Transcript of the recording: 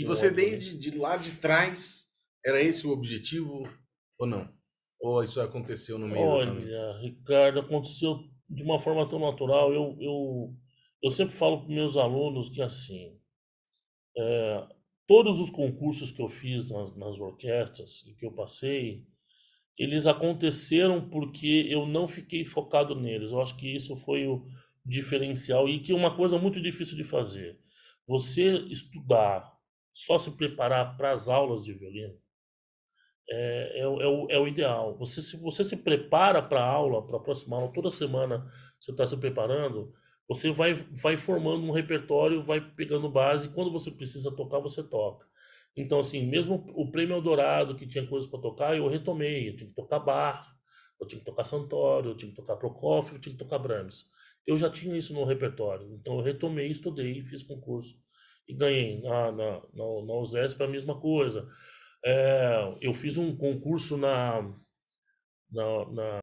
E você desde de lá de trás era esse o objetivo ou não? Ou isso aconteceu no meio? Olha, Ricardo, aconteceu de uma forma tão natural. Eu eu, eu sempre falo para meus alunos que assim, é, todos os concursos que eu fiz nas, nas orquestras e que eu passei, eles aconteceram porque eu não fiquei focado neles. Eu acho que isso foi o diferencial e que é uma coisa muito difícil de fazer. Você estudar só se preparar para as aulas de violino é, é, é, o, é o ideal. Você se, você se prepara para a aula, para a próxima aula, toda semana você está se preparando, você vai, vai formando um repertório, vai pegando base, quando você precisa tocar, você toca. Então, assim, mesmo o Prêmio Eldorado, que tinha coisas para tocar, eu retomei. Eu tinha que tocar Bach, eu tinha que tocar Santório, eu tinha que tocar Prokofiev, eu tinha que tocar Brahms. Eu já tinha isso no repertório, então eu retomei, estudei, fiz concurso e ganhei. Na, ah, na, na, na USESP é a mesma coisa. É, eu fiz um concurso na, na, na,